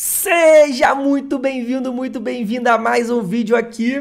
Seja muito bem-vindo, muito bem-vinda a mais um vídeo aqui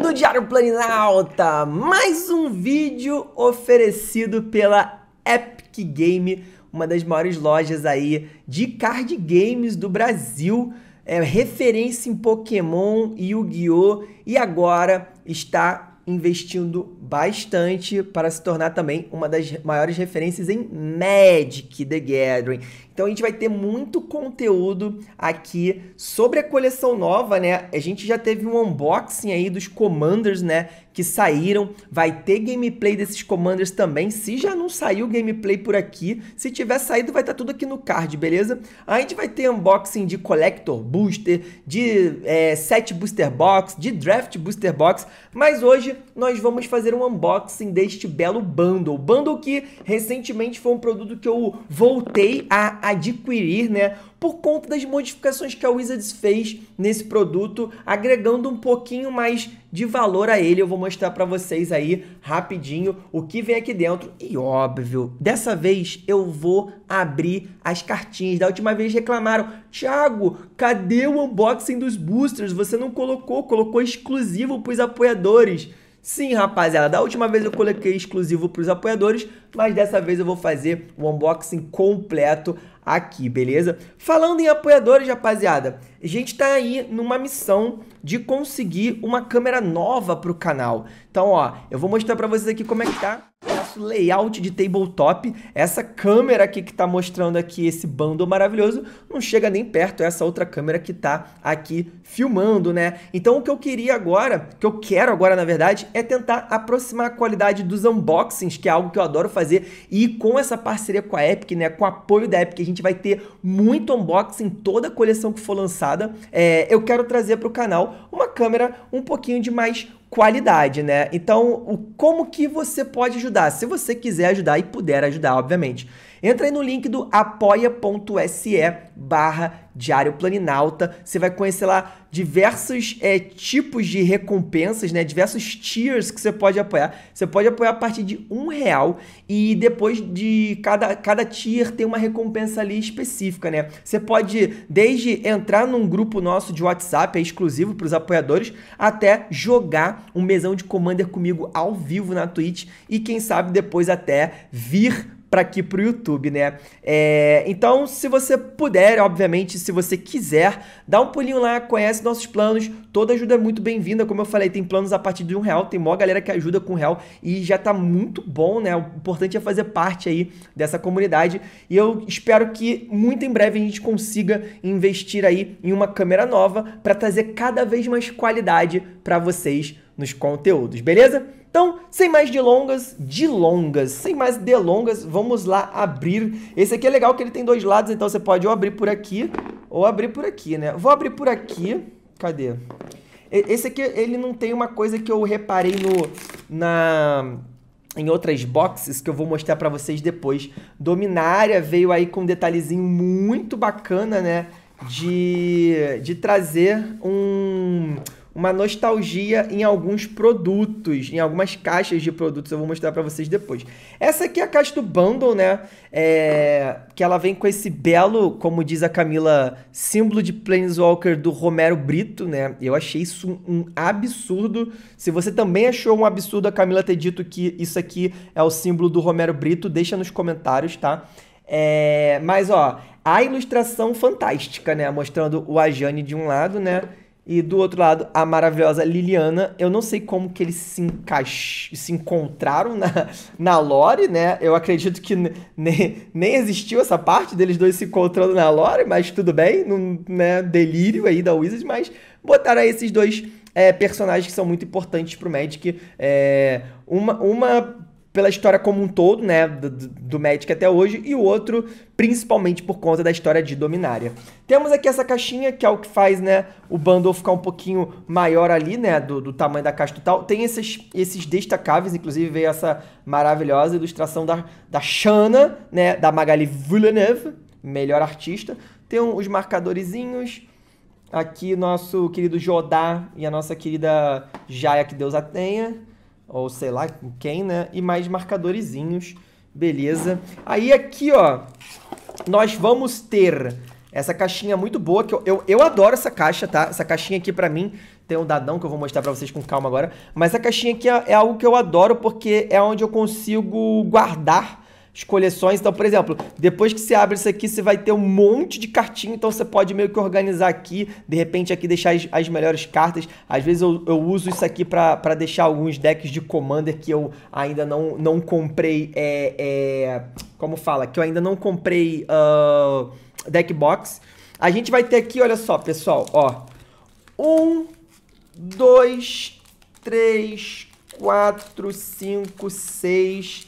no Diário Planinalta. Mais um vídeo oferecido pela Epic Game, uma das maiores lojas aí de card games do Brasil. É referência em Pokémon e Yu-Gi-Oh! E agora está investindo bastante para se tornar também uma das maiores referências em Magic the Gathering. Então a gente vai ter muito conteúdo aqui sobre a coleção nova, né? A gente já teve um unboxing aí dos Commanders, né? Que saíram. Vai ter gameplay desses Commanders também. Se já não saiu gameplay por aqui, se tiver saído, vai estar tá tudo aqui no card, beleza? A gente vai ter unboxing de Collector Booster, de é, Set Booster Box, de Draft Booster Box. Mas hoje nós vamos fazer um unboxing deste belo bundle. Bundle que recentemente foi um produto que eu voltei a adquirir, né? Por conta das modificações que a Wizards fez nesse produto, agregando um pouquinho mais de valor a ele. Eu vou mostrar para vocês aí rapidinho o que vem aqui dentro. E óbvio, dessa vez eu vou abrir as cartinhas. Da última vez reclamaram: "Thiago, cadê o unboxing dos boosters? Você não colocou, colocou exclusivo para os apoiadores". Sim, rapaziada, da última vez eu coloquei exclusivo para os apoiadores, mas dessa vez eu vou fazer o unboxing completo aqui, beleza? Falando em apoiadores, rapaziada, a gente tá aí numa missão de conseguir uma câmera nova pro canal. Então, ó, eu vou mostrar pra vocês aqui como é que tá layout de tabletop. Essa câmera aqui que está mostrando aqui esse bundle maravilhoso não chega nem perto essa outra câmera que está aqui filmando, né? Então o que eu queria agora, que eu quero agora na verdade, é tentar aproximar a qualidade dos unboxings, que é algo que eu adoro fazer. E com essa parceria com a Epic, né, com o apoio da Epic, a gente vai ter muito unboxing, toda a coleção que for lançada. É, eu quero trazer para o canal uma câmera um pouquinho de mais qualidade, né? Então, o, como que você pode ajudar? Se você quiser ajudar e puder ajudar, obviamente. Entra aí no link do apoia.se barra Diário Planinalta. Você vai conhecer lá diversos é, tipos de recompensas, né? Diversos tiers que você pode apoiar. Você pode apoiar a partir de um real e depois de cada, cada tier tem uma recompensa ali específica, né? Você pode desde entrar num grupo nosso de WhatsApp, é exclusivo para os apoiadores, até jogar um mesão de Commander comigo ao vivo na Twitch e quem sabe depois até vir para aqui para o YouTube, né? É, então, se você puder, obviamente, se você quiser, dá um pulinho lá, conhece nossos planos, toda ajuda é muito bem-vinda, como eu falei, tem planos a partir de um real, tem maior galera que ajuda com um real e já tá muito bom, né? O importante é fazer parte aí dessa comunidade e eu espero que muito em breve a gente consiga investir aí em uma câmera nova para trazer cada vez mais qualidade para vocês nos conteúdos, beleza? Então, sem mais delongas, delongas, sem mais delongas, vamos lá abrir. Esse aqui é legal que ele tem dois lados, então você pode ou abrir por aqui ou abrir por aqui, né? Vou abrir por aqui. Cadê? Esse aqui, ele não tem uma coisa que eu reparei no na em outras boxes que eu vou mostrar para vocês depois. Dominária veio aí com um detalhezinho muito bacana, né? De, de trazer um uma nostalgia em alguns produtos, em algumas caixas de produtos, eu vou mostrar para vocês depois. Essa aqui é a caixa do Bundle, né? É, que ela vem com esse belo, como diz a Camila, símbolo de Planeswalker do Romero Brito, né? Eu achei isso um absurdo. Se você também achou um absurdo a Camila ter dito que isso aqui é o símbolo do Romero Brito, deixa nos comentários, tá? É, mas ó, a ilustração fantástica, né? Mostrando o Ajane de um lado, né? E do outro lado, a maravilhosa Liliana. Eu não sei como que eles se, encaix... se encontraram na, na lore, né? Eu acredito que nem, nem existiu essa parte deles dois se encontrando na lore, mas tudo bem, no né, delírio aí da Wizard, mas botaram aí esses dois é, personagens que são muito importantes pro Magic. É, uma, uma pela história como um todo, né, do, do Magic até hoje, e o outro principalmente por conta da história de Dominária. Temos aqui essa caixinha, que é o que faz, né, o bundle ficar um pouquinho maior ali, né, do, do tamanho da caixa total. Tem esses, esses destacáveis, inclusive veio essa maravilhosa ilustração da, da Shana, né, da Magali Villeneuve, melhor artista. Tem um, os marcadorzinhos aqui nosso querido Jodá e a nossa querida Jaya, que Deus a tenha ou sei lá quem, né? E mais marcadorzinhos, beleza? Aí aqui, ó, nós vamos ter essa caixinha muito boa, que eu, eu, eu adoro essa caixa, tá? Essa caixinha aqui pra mim tem um dadão que eu vou mostrar pra vocês com calma agora. Mas essa caixinha aqui é, é algo que eu adoro porque é onde eu consigo guardar as coleções. Então, por exemplo, depois que você abre isso aqui, você vai ter um monte de cartinha. Então, você pode meio que organizar aqui, de repente aqui deixar as, as melhores cartas. Às vezes eu, eu uso isso aqui para deixar alguns decks de Commander que eu ainda não, não comprei. É, é, como fala? Que eu ainda não comprei uh, deck box. A gente vai ter aqui, olha só, pessoal, ó. Um, dois, três, quatro, cinco, seis,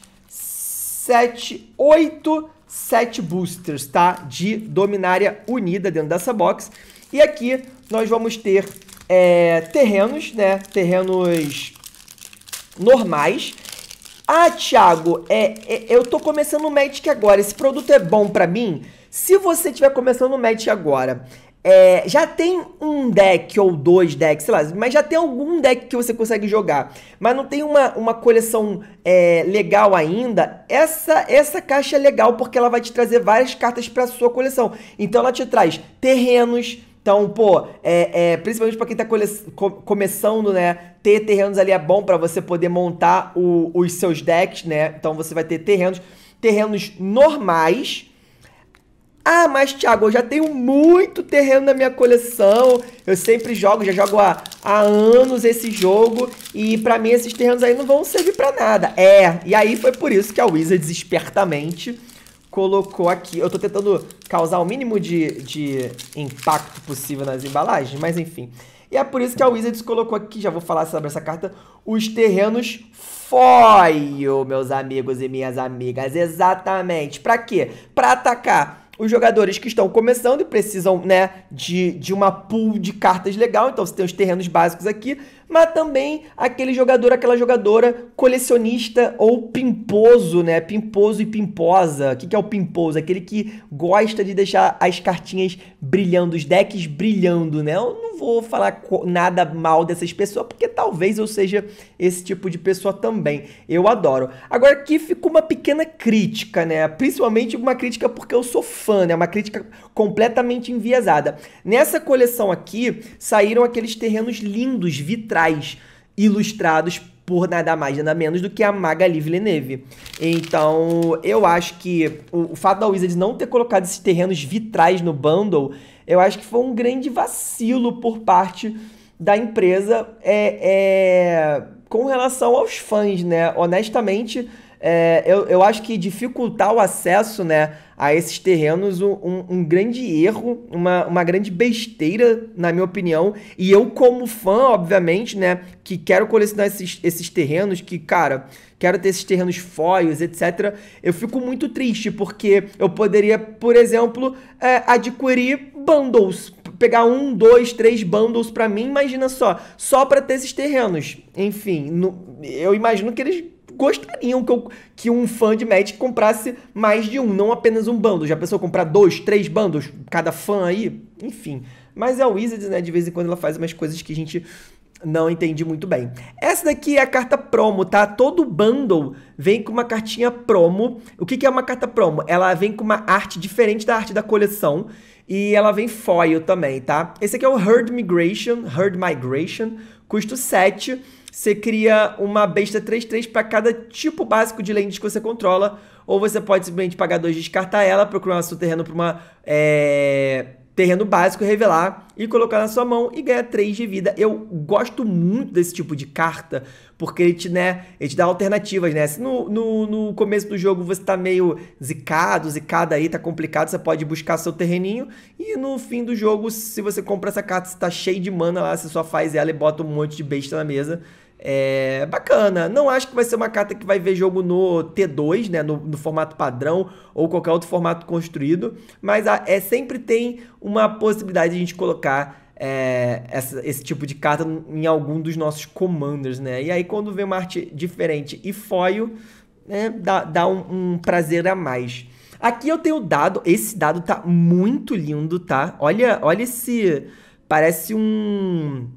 sete, oito, sete boosters, tá? De Dominária unida dentro dessa box. E aqui nós vamos ter é, terrenos, né? Terrenos normais. Ah, Thiago, é, é, eu tô começando o Magic agora. Esse produto é bom para mim? Se você estiver começando o Magic agora é, já tem um deck ou dois decks, sei lá, mas já tem algum deck que você consegue jogar, mas não tem uma, uma coleção é, legal ainda, essa, essa caixa é legal porque ela vai te trazer várias cartas para sua coleção. Então ela te traz terrenos, então, pô, é, é principalmente para quem tá cole... começando, né? Ter terrenos ali é bom para você poder montar o, os seus decks, né? Então você vai ter terrenos, terrenos normais, ah, mas Thiago, eu já tenho muito terreno na minha coleção. Eu sempre jogo, já jogo há, há anos esse jogo. E para mim esses terrenos aí não vão servir para nada. É, e aí foi por isso que a Wizards espertamente colocou aqui. Eu tô tentando causar o mínimo de, de impacto possível nas embalagens, mas enfim. E é por isso que a Wizards colocou aqui, já vou falar sobre essa carta, os terrenos foil, meus amigos e minhas amigas. Exatamente. Para quê? Para atacar os jogadores que estão começando e precisam né, de, de uma pool de cartas legal. Então você tem os terrenos básicos aqui, mas também aquele jogador, aquela jogadora colecionista ou pimposo, né? Pimposo e pimposa. O que é o pimposo? Aquele que gosta de deixar as cartinhas brilhando, os decks brilhando, né? Eu não vou falar nada mal dessas pessoas, porque talvez eu seja esse tipo de pessoa também. Eu adoro. Agora aqui ficou uma pequena crítica, né? Principalmente uma crítica porque eu sou fã, né? Uma crítica completamente enviesada. Nessa coleção aqui saíram aqueles terrenos lindos, vitrais ilustrados por nada mais nada menos do que a Magali Villeneuve. Então, eu acho que o, o fato da Wizards não ter colocado esses terrenos vitrais no bundle, eu acho que foi um grande vacilo por parte da empresa é, é, com relação aos fãs, né? Honestamente, é, eu, eu acho que dificultar o acesso né, a esses terrenos um, um grande erro, uma, uma grande besteira, na minha opinião. E eu, como fã, obviamente, né, que quero colecionar esses, esses terrenos, que, cara, quero ter esses terrenos foios, etc., eu fico muito triste, porque eu poderia, por exemplo, é, adquirir bundles pegar um, dois, três bundles para mim, imagina só, só para ter esses terrenos. Enfim, no, eu imagino que eles gostariam que, eu, que um fã de Magic comprasse mais de um, não apenas um bando. Já pensou comprar dois, três bandos, cada fã aí? Enfim. Mas é a Wizards, né, de vez em quando ela faz umas coisas que a gente não entende muito bem. Essa daqui é a carta promo, tá? Todo bundle vem com uma cartinha promo. O que, que é uma carta promo? Ela vem com uma arte diferente da arte da coleção e ela vem foil também, tá? Esse aqui é o Herd Migration, Herd Migration, custo 7 você cria uma besta 3-3 para cada tipo básico de lentes que você controla, ou você pode simplesmente pagar 2 descartar ela, procurar seu terreno para uma... É terreno básico, revelar e colocar na sua mão e ganhar 3 de vida. Eu gosto muito desse tipo de carta, porque ele te, né, ele te dá alternativas, né? Se no, no, no, começo do jogo você tá meio zicado, zicada aí, tá complicado, você pode buscar seu terreninho. E no fim do jogo, se você compra essa carta, você tá cheio de mana lá, você só faz ela e bota um monte de besta na mesa. É bacana. Não acho que vai ser uma carta que vai ver jogo no T2, né? No, no formato padrão ou qualquer outro formato construído. Mas a, é sempre tem uma possibilidade de a gente colocar é, essa, esse tipo de carta em algum dos nossos commanders, né? E aí quando vê uma arte diferente e foil, né? Dá, dá um, um prazer a mais. Aqui eu tenho o dado. Esse dado tá muito lindo, tá? Olha, olha esse. Parece um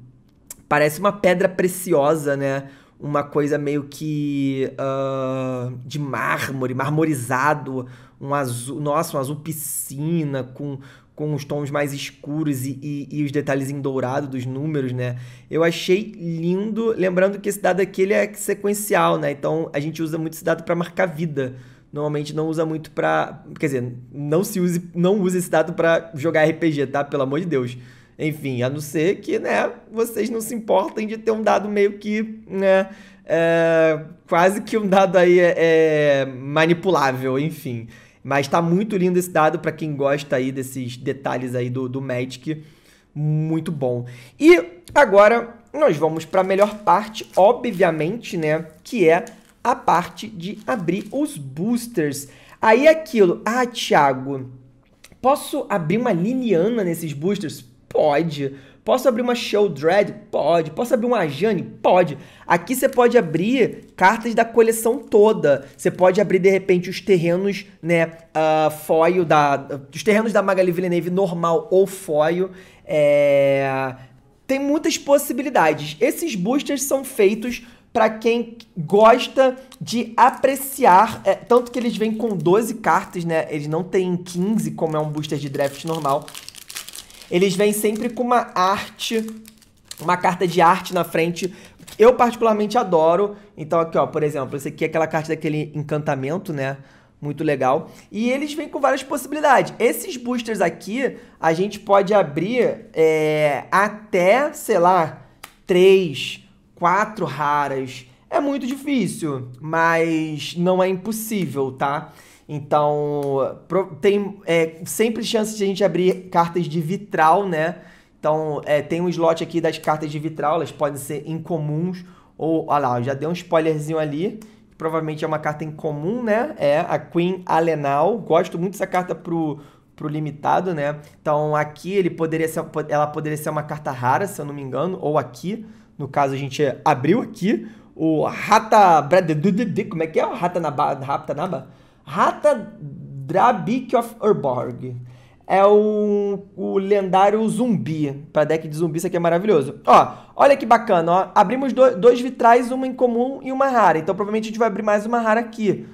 Parece uma pedra preciosa, né? Uma coisa meio que uh, de mármore, marmorizado, um azul, nossa, um azul piscina com, com os tons mais escuros e, e, e, os detalhes em dourado dos números, né? Eu achei lindo, lembrando que esse dado aqui ele é sequencial, né? Então a gente usa muito esse dado para marcar vida. Normalmente não usa muito para, quer dizer, não se use, não use esse dado para jogar RPG, tá? Pelo amor de Deus. Enfim, a não ser que, né, vocês não se importem de ter um dado meio que, né, é, quase que um dado aí é, é manipulável, enfim. Mas tá muito lindo esse dado para quem gosta aí desses detalhes aí do, do Magic. Muito bom. E agora nós vamos para a melhor parte, obviamente, né, que é a parte de abrir os boosters. Aí é aquilo, ah, Thiago, posso abrir uma lineana nesses boosters? Pode. Posso abrir uma Show Dread? Pode. Posso abrir uma Jane? Pode. Aqui você pode abrir cartas da coleção toda. Você pode abrir, de repente, os terrenos, né, uh, foil da... Os terrenos da Magali Villeneuve normal ou foil. É... Tem muitas possibilidades. Esses boosters são feitos para quem gosta de apreciar, é, tanto que eles vêm com 12 cartas, né? Eles não têm 15, como é um booster de draft normal. Eles vêm sempre com uma arte, uma carta de arte na frente. Eu particularmente adoro. Então aqui, ó, por exemplo, esse aqui é aquela carta daquele encantamento, né? Muito legal. E eles vêm com várias possibilidades. Esses boosters aqui, a gente pode abrir é, até, sei lá, três, quatro raras. É muito difícil, mas não é impossível, tá? Então, tem é, sempre chance de a gente abrir cartas de vitral, né? Então, é, tem um slot aqui das cartas de vitral, elas podem ser incomuns. Ou, olha lá, já dei um spoilerzinho ali. Provavelmente é uma carta incomum, né? É a Queen Alenal. Gosto muito dessa carta pro, pro limitado, né? Então, aqui ele poderia ser, ela poderia ser uma carta rara, se eu não me engano. Ou aqui, no caso, a gente abriu aqui. O Rata... Como é que é o Rata Naba? Rata Naba? Rata Drabik of Urborg. É o, o lendário zumbi. Para deck de zumbi, isso aqui é maravilhoso. Ó, olha que bacana, ó. Abrimos do, dois vitrais, uma em comum e uma rara. Então, provavelmente, a gente vai abrir mais uma rara aqui.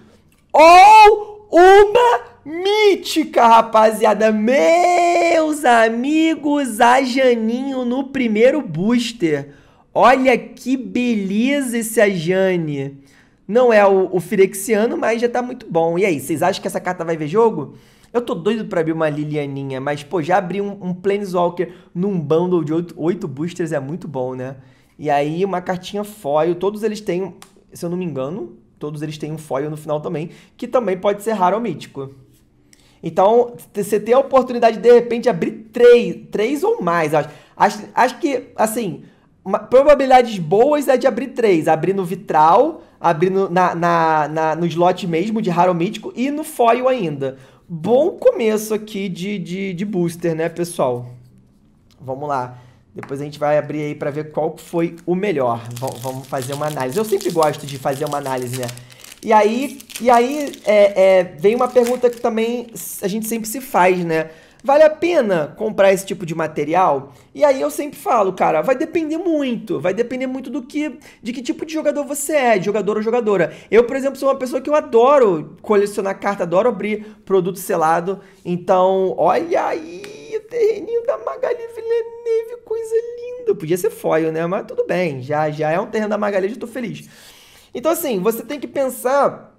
Ou uma mítica, rapaziada. Meus amigos, a Janinho no primeiro booster. Olha que beleza esse Ajane. Não é o, o Firexiano, mas já tá muito bom. E aí, vocês acham que essa carta vai ver jogo? Eu tô doido pra abrir uma Lilianinha, mas, pô, já abrir um, um Planeswalker num bundle de 8, boosters é muito bom, né? E aí, uma cartinha foil, todos eles têm, se eu não me engano, todos eles têm um foil no final também, que também pode ser raro ou mítico. Então, você tem a oportunidade, de repente, de abrir três, três ou mais, acho. Acho, acho que, assim, uma, probabilidades boas é de abrir três. Abrir no vitral, abrindo na, na, na, no slot mesmo de raro mítico e no foil ainda. Bom começo aqui de, de, de booster, né, pessoal? Vamos lá. Depois a gente vai abrir aí para ver qual foi o melhor. V vamos fazer uma análise. Eu sempre gosto de fazer uma análise, né? E aí, e aí é, é, vem uma pergunta que também a gente sempre se faz, né? Vale a pena comprar esse tipo de material? E aí eu sempre falo, cara, vai depender muito, vai depender muito do que, de que tipo de jogador você é, de jogador ou jogadora. Eu, por exemplo, sou uma pessoa que eu adoro colecionar carta, adoro abrir produto selado. Então, olha aí, o terreninho da Magali Villeneuve, coisa linda. Podia ser foil, né? Mas tudo bem, já já é um terreno da Magali, eu tô feliz. Então, assim, você tem que pensar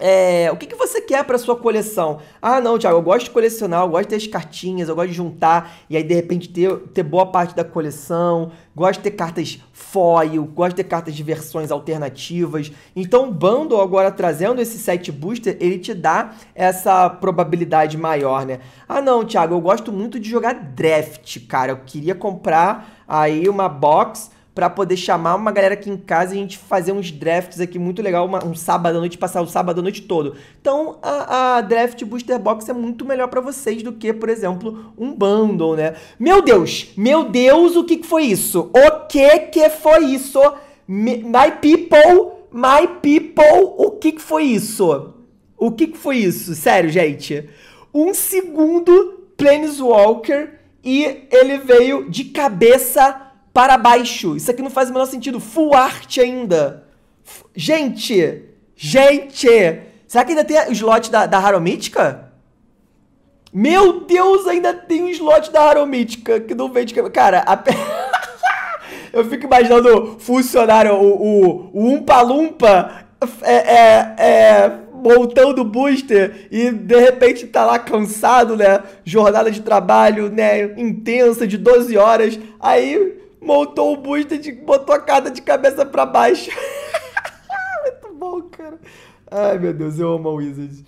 é, o que, que você quer para sua coleção? Ah, não, Thiago, eu gosto de colecionar, eu gosto as cartinhas, eu gosto de juntar e aí de repente ter, ter boa parte da coleção. Gosto de ter cartas foil, gosto de ter cartas de versões alternativas. Então, o bundle agora trazendo esse set booster, ele te dá essa probabilidade maior, né? Ah, não, Thiago, eu gosto muito de jogar draft, cara. Eu queria comprar aí uma box para poder chamar uma galera aqui em casa e a gente fazer uns drafts aqui muito legal, uma, um sábado à noite, passar o sábado à noite todo. Então a, a Draft Booster Box é muito melhor para vocês do que, por exemplo, um bundle, né? Meu Deus! Meu Deus, o que, que foi isso? O que que foi isso? My people, my people, o que que foi isso? O que que foi isso? Sério, gente. Um segundo Planeswalker e ele veio de cabeça para baixo. Isso aqui não faz o menor sentido. Full art ainda. F gente! Gente! Será que ainda tem o slot da, da Haromítica? Meu Deus, ainda tem o slot da Haromítica que não vende. Cara, a... eu fico imaginando funcionário, o, o, o Umpa Lumpa é, é, é, montando booster e de repente tá lá cansado, né? Jornada de trabalho, né? Intensa de 12 horas. Aí montou o busto e botou a cara de cabeça para baixo. Muito bom, cara. Ai, meu Deus, eu amo a Wizard.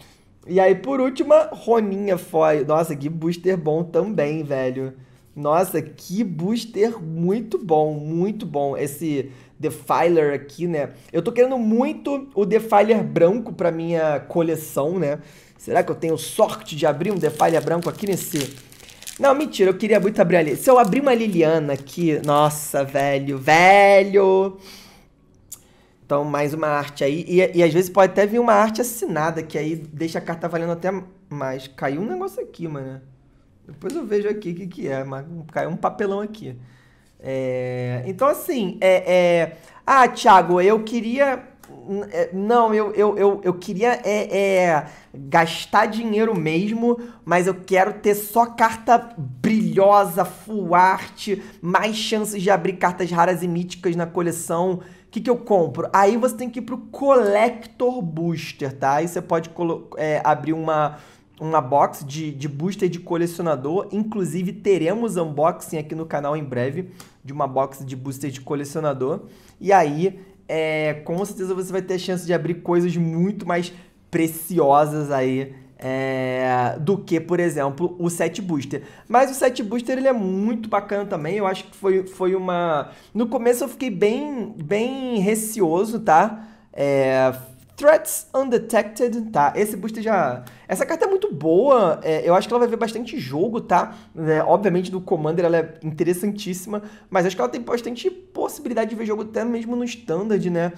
E aí, por última, Roninha foi. Nossa, que booster bom também, velho. Nossa, que booster muito bom, muito bom. Esse Defiler aqui, né? Eu tô querendo muito o Defiler branco pra minha coleção, né? Será que eu tenho sorte de abrir um Defiler branco aqui nesse não, mentira, eu queria muito abrir ali. Se eu abrir uma Liliana aqui, nossa, velho, velho. Então, mais uma arte aí. E, e às vezes pode até vir uma arte assinada, que aí deixa a carta valendo até mais. Caiu um negócio aqui, mano. Depois eu vejo aqui o que, que é, mas caiu um papelão aqui. É, então, assim, é, é... Ah, Thiago, eu queria é, não, eu, eu, eu, eu queria é, é, gastar dinheiro mesmo, mas eu quero ter só carta brilhosa, full art, mais chances de abrir cartas raras e míticas na coleção. O que, que eu compro? Aí você tem que ir pro Collector Booster, tá? Aí você pode é, abrir uma, uma box de, de booster de colecionador. Inclusive, teremos unboxing aqui no canal em breve de uma box de booster de colecionador. E aí é, com certeza você vai ter a chance de abrir coisas muito mais preciosas aí é, do que, por exemplo, o set booster. Mas o set booster ele é muito bacana também. Eu acho que foi, foi uma. No começo eu fiquei bem, bem receoso, tá? É, Threats Undetected, tá? Esse booster já, essa carta é muito boa, é, eu acho que ela vai ver bastante jogo, tá? É, obviamente do Commander ela é interessantíssima, mas acho que ela tem bastante possibilidade de ver jogo até mesmo no Standard, né?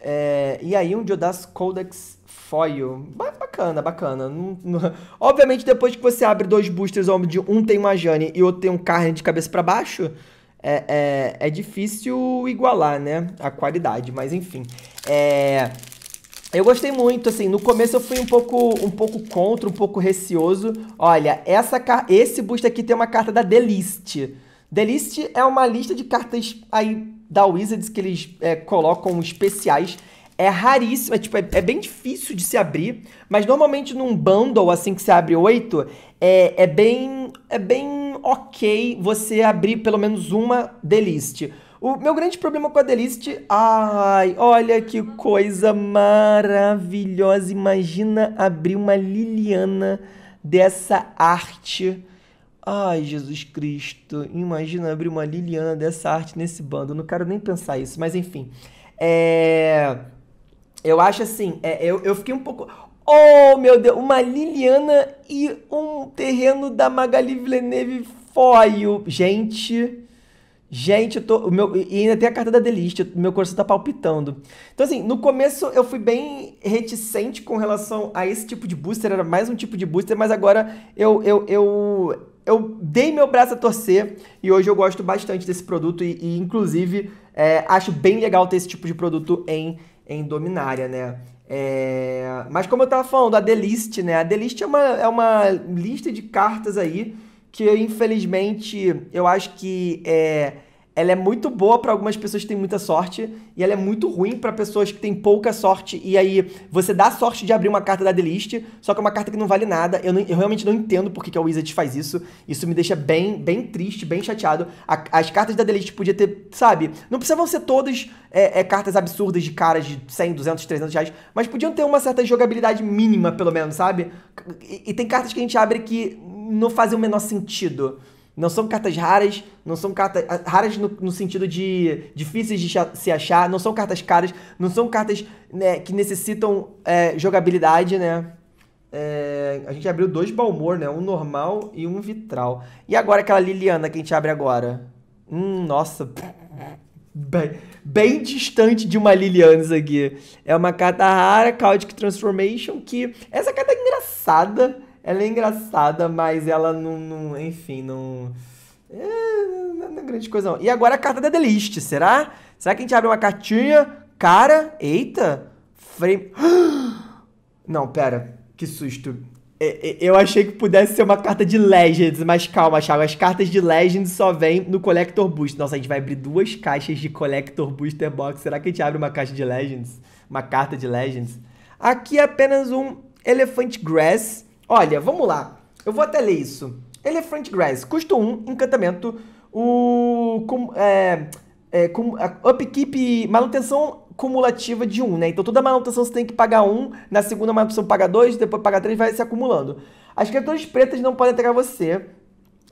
É, e aí um Jodas Codex Foil. Bacana, bacana. Não, não... Obviamente, depois que você abre dois boosters onde um tem uma Jane e outro tem um Carne de cabeça para baixo, é, é, é, difícil igualar, né? A qualidade, mas enfim. É, eu gostei muito, assim, no começo eu fui um pouco, um pouco contra, um pouco receoso. Olha, essa esse boost aqui tem uma carta da The List. The List é uma lista de cartas aí da Wizards que eles é, colocam especiais. É raríssimo, é, tipo, é, é, bem difícil de se abrir, mas normalmente num bundle, assim, que você abre oito, é, é, bem, é bem ok você abrir pelo menos uma The List. O meu grande problema com a Delist, ai, olha que coisa maravilhosa. Imagina abrir uma Liliana dessa arte. Ai, Jesus Cristo, imagina abrir uma Liliana dessa arte nesse bando. Eu não quero nem pensar isso, mas enfim. É... Eu acho assim, é, eu, eu fiquei um pouco. Oh, meu Deus, uma Liliana e um terreno da Magali Villeneuve foil. Gente, Gente, eu tô, o meu, e ainda tem a carta da Deliste, meu coração tá palpitando. Então, assim, no começo eu fui bem reticente com relação a esse tipo de booster, era mais um tipo de booster, mas agora eu, eu, eu, eu dei meu braço a torcer e hoje eu gosto bastante desse produto e, e inclusive, é, acho bem legal ter esse tipo de produto em, em Dominária, né? É, mas como eu tava falando, a Deliste, né? A Deliste é uma, é uma lista de cartas aí que infelizmente eu acho que é, ela é muito boa para algumas pessoas que têm muita sorte e ela é muito ruim para pessoas que têm pouca sorte e aí você dá sorte de abrir uma carta da List, só que é uma carta que não vale nada. Eu, não, eu realmente não entendo por que, a Wizard faz isso. Isso me deixa bem, bem triste, bem chateado. A, as cartas da List podia ter, sabe? Não precisavam ser todas é, é, cartas absurdas de caras de 100, 200, 300 reais, mas podiam ter uma certa jogabilidade mínima, pelo menos, sabe? E, e tem cartas que a gente abre que não fazem o menor sentido. Não são cartas raras, não são cartas ah, raras no, no sentido de difíceis de se achar, não são cartas caras, não são cartas né, que necessitam é, jogabilidade, né? É, a gente abriu dois Balmor, né? Um normal e um vitral. E agora aquela Liliana que a gente abre agora? Hum, nossa. Bem, bem distante de uma Liliana isso aqui. É uma carta rara, Chaotic Transformation, que... Essa carta é engraçada ela é engraçada, mas ela não. não enfim, não. É, não é grande coisa, não. E agora a carta da The List, será? Será que a gente abre uma cartinha? Cara, eita! Frame. Não, pera. Que susto. É, é, eu achei que pudesse ser uma carta de Legends, mas calma, Thiago. As cartas de Legends só vêm no Collector Boost. Nossa, a gente vai abrir duas caixas de Collector Booster Box. Será que a gente abre uma caixa de Legends? Uma carta de Legends? Aqui é apenas um Elephant Grass Olha, vamos lá. Eu vou até ler isso. Elephant é Grass, custo 1, encantamento. O. Com, é, é, com, upkeep, manutenção cumulativa de 1, né? Então toda manutenção você tem que pagar 1, na segunda manutenção paga 2, depois paga 3, vai se acumulando. As criaturas pretas não podem atacar você.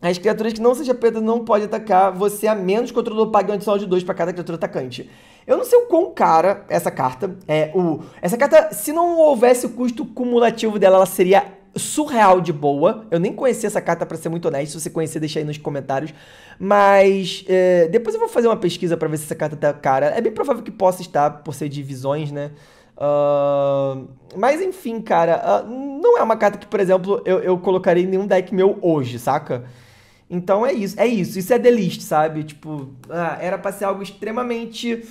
As criaturas que não sejam pretas não podem atacar você, a menos que o controlador pague um adicional de 2 para cada criatura atacante. Eu não sei o quão cara essa carta é. O, essa carta, se não houvesse o custo cumulativo dela, ela seria surreal de boa. Eu nem conhecia essa carta, para ser muito honesto. Se você conhecer, deixa aí nos comentários. Mas é, depois eu vou fazer uma pesquisa para ver se essa carta tá cara. É bem provável que possa estar, por ser divisões, né? Uh, mas enfim, cara, uh, não é uma carta que, por exemplo, eu, eu colocaria em nenhum deck meu hoje, saca? Então é isso, é isso, isso é The List, sabe? Tipo, ah, era pra ser algo extremamente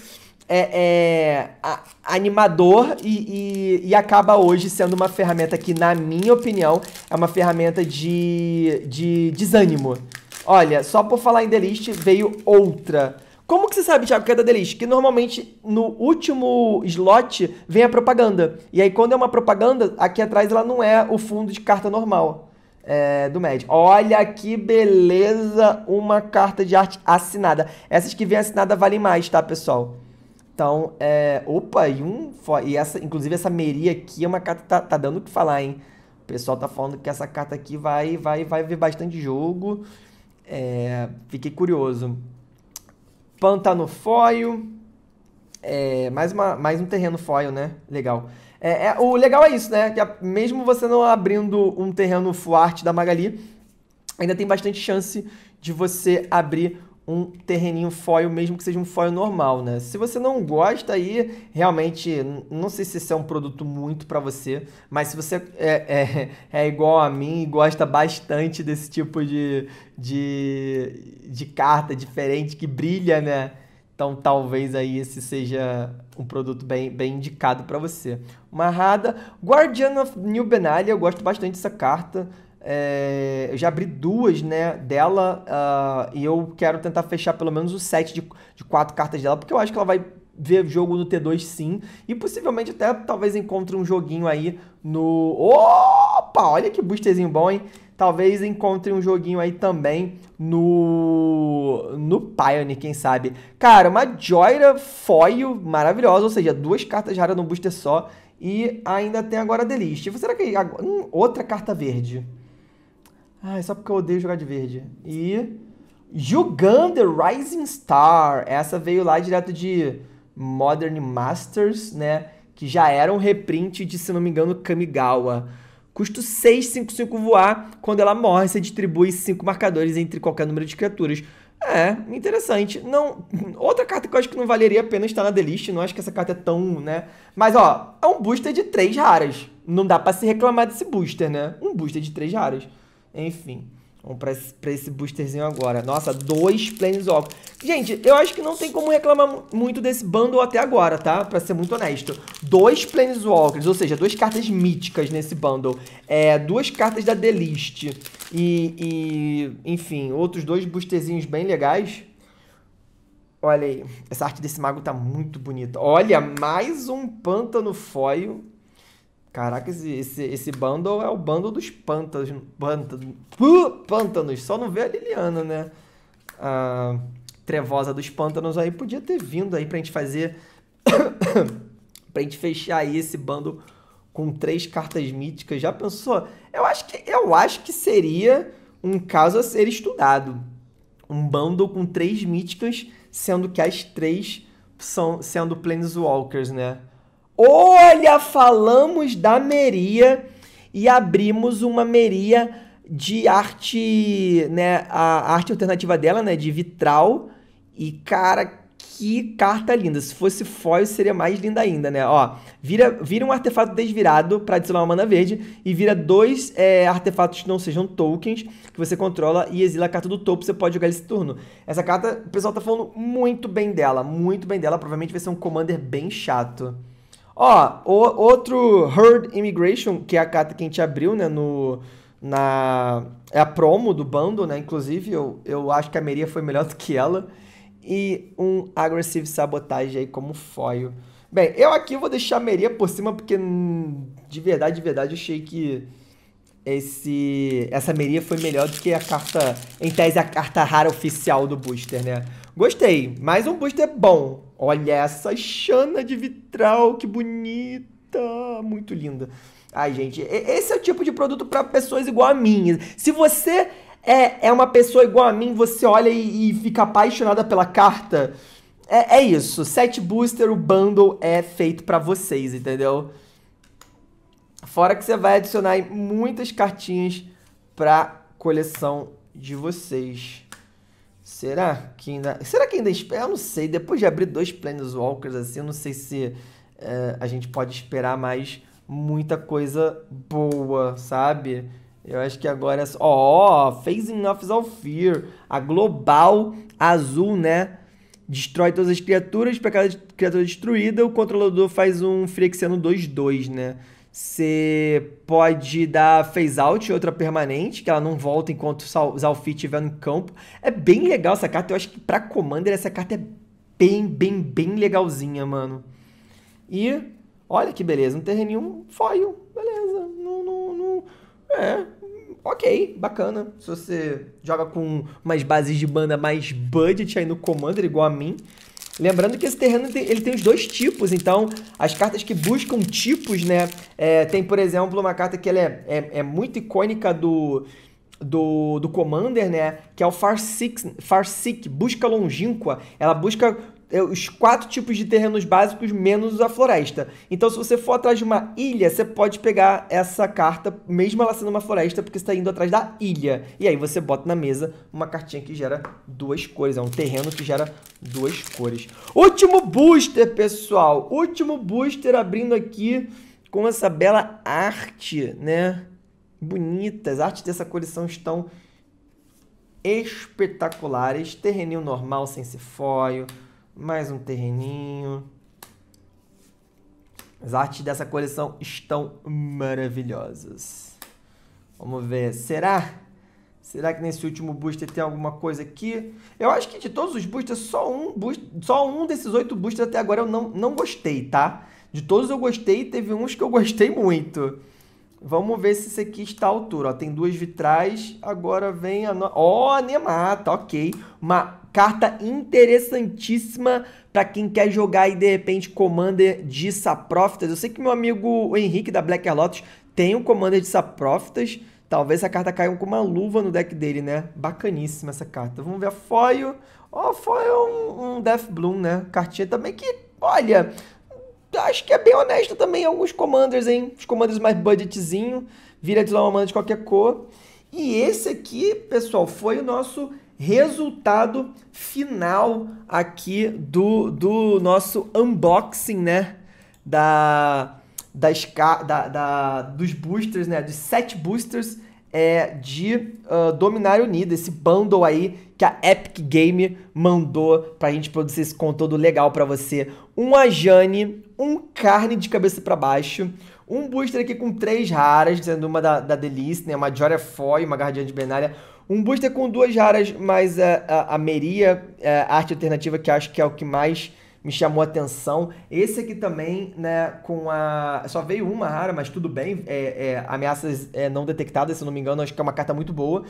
é, é a, animador e, e, e, acaba hoje sendo uma ferramenta que, na minha opinião, é uma ferramenta de, de desânimo. Olha, só por falar em delist veio outra. Como que você sabe, Thiago, que é da delist? Que normalmente no último slot vem a propaganda. E aí quando é uma propaganda, aqui atrás ela não é o fundo de carta normal. É, do médio. Olha que beleza, uma carta de arte assinada. Essas que vêm assinada valem mais, tá, pessoal? Então, é, opa, e um. E essa, inclusive, essa Meri aqui é uma carta que tá, tá dando o que falar, hein? O pessoal tá falando que essa carta aqui vai vai vai ver bastante jogo. É, fiquei curioso. Pantano foil. É, mais, uma, mais um terreno foil, né? Legal. É, é, o legal é isso, né? Que a, mesmo você não abrindo um terreno fuarte da Magali, ainda tem bastante chance de você abrir um terreninho foil, mesmo que seja um foil normal, né? Se você não gosta aí, realmente, não sei se esse é um produto muito para você, mas se você é, é, é, igual a mim e gosta bastante desse tipo de, de, de carta diferente que brilha, né? Então talvez aí esse seja um produto bem, bem indicado para você. Uma rada, Guardian of New Benalia, eu gosto bastante dessa carta. É, eu já abri duas né, dela uh, e eu quero tentar fechar pelo menos o set de, de quatro cartas dela, porque eu acho que ela vai ver jogo no T2 sim, e possivelmente até talvez encontre um joguinho aí no... Opa, olha que boosterzinho bom, hein? Talvez encontre um joguinho aí também no no Pioneer, quem sabe. Cara, uma Joyra foil maravilhosa, ou seja, duas cartas raras no booster só, e ainda tem agora a Delist. Será que... Hum, outra carta verde. Ah, é só porque eu odeio jogar de verde. E. the Rising Star. Essa veio lá direto de Modern Masters, né? Que já era um reprint de, se não me engano, Kamigawa. Custo 6, 5, 5 voar. Quando ela morre, você distribui 5 marcadores entre qualquer número de criaturas. É, interessante. Não, outra carta que eu acho que não valeria a pena estar na The List, não acho que essa carta é tão, né? Mas ó, é um booster de 3 raras. Não dá para se reclamar desse booster, né? Um booster de 3 raras. Enfim, vamos pra esse, pra esse boosterzinho agora. Nossa, dois Planeswalkers. Gente, eu acho que não tem como reclamar muito desse bundle até agora, tá? Pra ser muito honesto. Dois Planeswalkers, ou seja, duas cartas míticas nesse bundle. É, duas cartas da Delist. E, e, enfim, outros dois boosterzinhos bem legais. Olha aí, essa arte desse mago tá muito bonita. Olha, mais um pântano foil Caraca, esse, esse, esse bundle é o bando dos pântanos. Pântanos, pântanos. Só não vê a Liliana, né? A trevosa dos pântanos aí podia ter vindo aí pra gente fazer. pra gente fechar aí esse bundle com três cartas míticas. Já pensou? Eu acho que, eu acho que seria um caso a ser estudado. Um bundle com três míticas, sendo que as três são sendo Planeswalkers, né? Olha, falamos da Meria e abrimos uma Meria de arte, né, a arte alternativa dela, né, de vitral. E cara, que carta linda. Se fosse foil, seria mais linda ainda, né? Ó, vira, vira um artefato desvirado para adicionar uma mana verde e vira dois é, artefatos que não sejam tokens que você controla e exila a carta do topo. Você pode jogar esse turno. Essa carta, o pessoal tá falando muito bem dela, muito bem dela. Provavelmente vai ser um commander bem chato. Ó, o, outro Herd Immigration, que é a carta que a gente abriu, né, no, na, é a promo do bando, né, inclusive eu, eu acho que a Meria foi melhor do que ela, e um Aggressive Sabotage aí como foil. Bem, eu aqui vou deixar a Meria por cima, porque hum, de verdade, de verdade, eu achei que esse essa Meria foi melhor do que a carta, em tese, a carta rara oficial do booster, né? Gostei. Mais um booster bom. Olha essa chana de vitral, que bonita. Muito linda. Ai, gente, esse é o tipo de produto para pessoas igual a mim. Se você é, é uma pessoa igual a mim, você olha e, e fica apaixonada pela carta. É, é, isso. Set booster, o bundle é feito para vocês, entendeu? Fora que você vai adicionar muitas cartinhas pra coleção de vocês. Será que ainda. Será que ainda espera? Eu não sei. Depois de abrir dois Planeswalkers assim, eu não sei se é, a gente pode esperar mais muita coisa boa, sabe? Eu acho que agora é só. Ó, oh, Phasing Office of Fear. A global azul, né? Destrói todas as criaturas. Para cada criatura destruída, o controlador faz um Phyrexiano 2-2, né? Você pode dar phase out e outra permanente, que ela não volta enquanto o Zalfit estiver no campo. É bem legal essa carta. Eu acho que pra Commander essa carta é bem, bem, bem legalzinha, mano. E olha que beleza, Um terreninho foil. Beleza. Não, não, não. É. Ok, bacana. Se você joga com umas bases de banda mais budget aí no Commander, igual a mim, Lembrando que esse terreno ele tem os dois tipos, então as cartas que buscam tipos, né? É, tem, por exemplo, uma carta que ela é, é, é muito icônica do, do, do Commander, né? Que é o Farseek, Farseek, busca longínqua. Ela busca é os quatro tipos de terrenos básicos menos a floresta. Então, se você for atrás de uma ilha, você pode pegar essa carta, mesmo ela sendo uma floresta, porque você está indo atrás da ilha. E aí você bota na mesa uma cartinha que gera duas cores. É um terreno que gera duas cores. Último booster, pessoal! Último booster abrindo aqui com essa bela arte, né? Bonita. As artes dessa coleção estão espetaculares. Terreninho normal, sem cifóio mais um terreninho. As artes dessa coleção estão maravilhosas. Vamos ver. Será? Será que nesse último booster tem alguma coisa aqui? Eu acho que de todos os boosters, só um, só um desses oito boosters até agora eu não, não gostei, tá? De todos eu gostei, teve uns que eu gostei muito. Vamos ver se isso aqui está à altura. Ó, tem duas vitrais. Agora vem a... No... Ó, oh, Nemata, tá ok. Uma carta interessantíssima para quem quer jogar aí, de repente, Commander de Saprófitas. Eu sei que meu amigo Henrique da Black Lotus tem um Commander de Saprófitas. Talvez essa carta caia com uma luva no deck dele, né? Bacaníssima essa carta. Vamos ver a Foil. Ó, oh, Foil é um, um Death Bloom, né? Cartinha também que, olha, acho que é bem honesto também alguns commanders, hein? Os commanders mais budgetzinho, vira de lá uma mana de qualquer cor. E esse aqui, pessoal, foi o nosso resultado final aqui do, do nosso unboxing, né? Da, das, da, da, dos boosters, né? Dos sete boosters é, de uh, ah, Dominar Unido, esse bundle aí que a Epic Game mandou pra gente produzir esse conteúdo legal para você um Ajane, um Carne de cabeça para baixo, um booster aqui com três raras, sendo uma da, da Delice, né? Uma Joria Foy, uma Guardiã de Benária. Um booster com duas raras, mas a, eh, a, a Meria, a eh, arte alternativa, que acho que é o que mais me chamou a atenção. Esse aqui também, né, com a... Só veio uma rara, mas tudo bem. É, é, ameaças é, não detectadas, se não me engano, acho que é uma carta muito boa.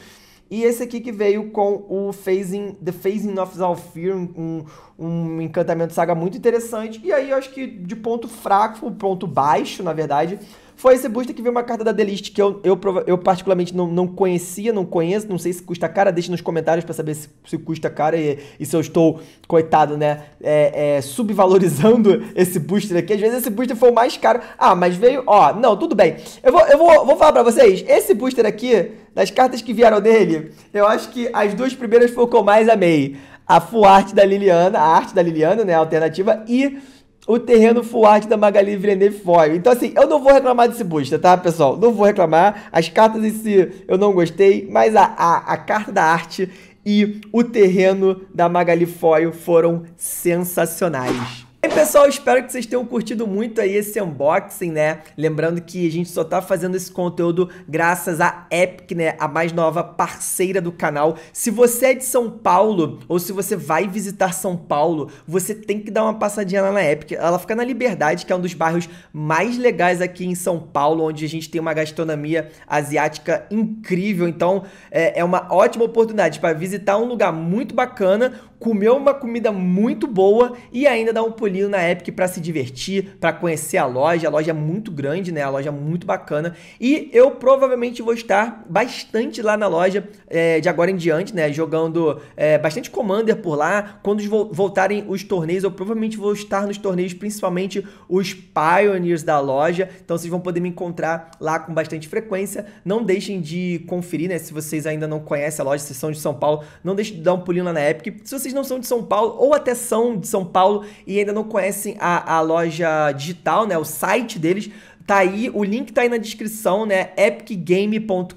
E esse aqui que veio com o Phasing, The Phasing of Zalfir, um, um encantamento saga muito interessante. E aí eu acho que de ponto fraco, ponto baixo, na verdade, foi esse booster que veio uma carta da Delist que eu, eu, eu particularmente não, não conhecia, não conheço, não sei se custa cara. Deixe nos comentários para saber se, se custa cara e, e, se eu estou, coitado, né, é, é, subvalorizando esse booster aqui. Às vezes esse booster foi o mais caro. Ah, mas veio, ó, não, tudo bem. Eu vou, eu vou, vou falar para vocês, esse booster aqui, das cartas que vieram dele, eu acho que as duas primeiras foi o que eu mais amei. A full art da Liliana, a arte da Liliana, né, a alternativa, e o terreno full art da Magali Villeneuve Foil. Então, assim, eu não vou reclamar desse busta, tá, pessoal? Não vou reclamar. As cartas em si eu não gostei, mas a, a, a carta da arte e o terreno da Magali Foil foram sensacionais. E aí, pessoal, espero que vocês tenham curtido muito aí esse unboxing, né? Lembrando que a gente só tá fazendo esse conteúdo graças à Epic, né? A mais nova parceira do canal. Se você é de São Paulo ou se você vai visitar São Paulo, você tem que dar uma passadinha lá na Epic. Ela fica na Liberdade, que é um dos bairros mais legais aqui em São Paulo, onde a gente tem uma gastronomia asiática incrível. Então, é, é uma ótima oportunidade para visitar um lugar muito bacana comer uma comida muito boa e ainda dar um pulinho na Epic para se divertir, para conhecer a loja. A loja é muito grande, né? A loja é muito bacana. E eu provavelmente vou estar bastante lá na loja é, de agora em diante, né? Jogando é, bastante Commander por lá. Quando voltarem os torneios, eu provavelmente vou estar nos torneios, principalmente os Pioneers da loja. Então vocês vão poder me encontrar lá com bastante frequência. Não deixem de conferir, né? Se vocês ainda não conhecem a loja, se são de São Paulo, não deixem de dar um pulinho lá na Epic. Se vocês não são de São Paulo ou até são de São Paulo e ainda não conhecem a, a loja digital, né, o site deles, Tá aí, o link tá aí na descrição, né? epicgame.com.br.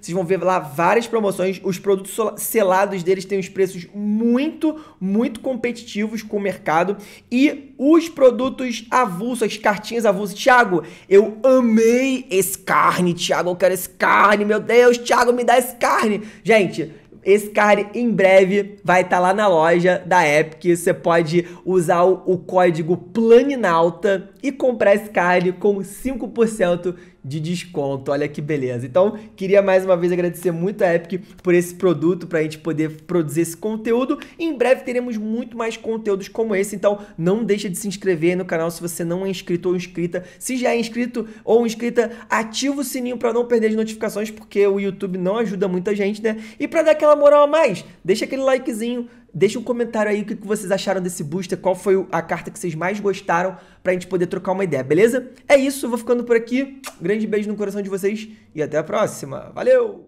Vocês vão ver lá várias promoções. Os produtos selados deles têm os preços muito, muito competitivos com o mercado. E os produtos avulsos, as cartinhas avulsas. Thiago, eu amei esse carne, Thiago. Eu quero esse carne, meu Deus, Thiago, me dá esse carne. Gente, esse card em breve vai estar tá lá na loja da Epic. Você pode usar o, código PLANINAUTA e comprar esse card com 5% de desconto. Olha que beleza. Então, queria mais uma vez agradecer muito a Epic por esse produto para a gente poder produzir esse conteúdo. Em breve teremos muito mais conteúdos como esse, então não deixa de se inscrever no canal se você não é inscrito ou inscrita. Se já é inscrito ou inscrita, ativa o sininho para não perder as notificações, porque o YouTube não ajuda muita gente, né? E para dar aquela moral a mais, deixa aquele likezinho Deixa um comentário aí o que vocês acharam desse booster, qual foi a carta que vocês mais gostaram, pra gente poder trocar uma ideia, beleza? É isso, eu vou ficando por aqui. Grande beijo no coração de vocês e até a próxima. Valeu!